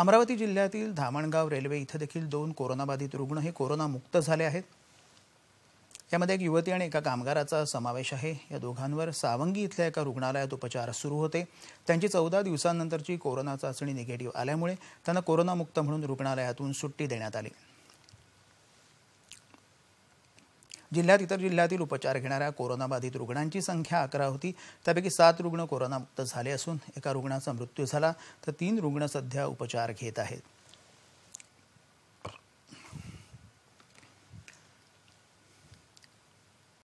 अमरावती जिल्ह्यातील धामणगाव रेल्वे इथं देखील दोन कोरोनाबाधित रुग्ण हे कोरोनामुक्त झाले आहेत यामध्ये एक युवती आणि एका कामगाराचा समावेश आहे या दोघांवर सावंगी इथल्या एका रुग्णालयात उपचार सुरू होते त्यांची चौदा दिवसांनंतरची कोरोना चाचणी निगेटिव्ह आल्यामुळे त्यांना कोरोनामुक्त म्हणून रुग्णालयातून सुट्टी देण्यात आली जिल्ह्यात इतर जिल्ह्यातील उपचार घेणाऱ्या कोरोनाबाधित रुग्णांची संख्या अकरा होती त्यापैकी सात रुग्ण कोरोनामुक्त झाले असून एका रुग्णाचा मृत्यू झाला तर तीन रुग्ण सध्या उपचार घेत आहेत